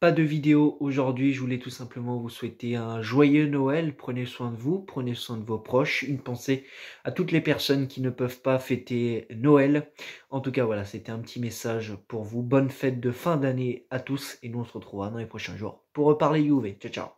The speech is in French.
Pas de vidéo aujourd'hui, je voulais tout simplement vous souhaiter un joyeux Noël, prenez soin de vous, prenez soin de vos proches, une pensée à toutes les personnes qui ne peuvent pas fêter Noël. En tout cas voilà, c'était un petit message pour vous, bonne fête de fin d'année à tous et nous on se retrouvera dans les prochains jours pour reparler UV. Ciao ciao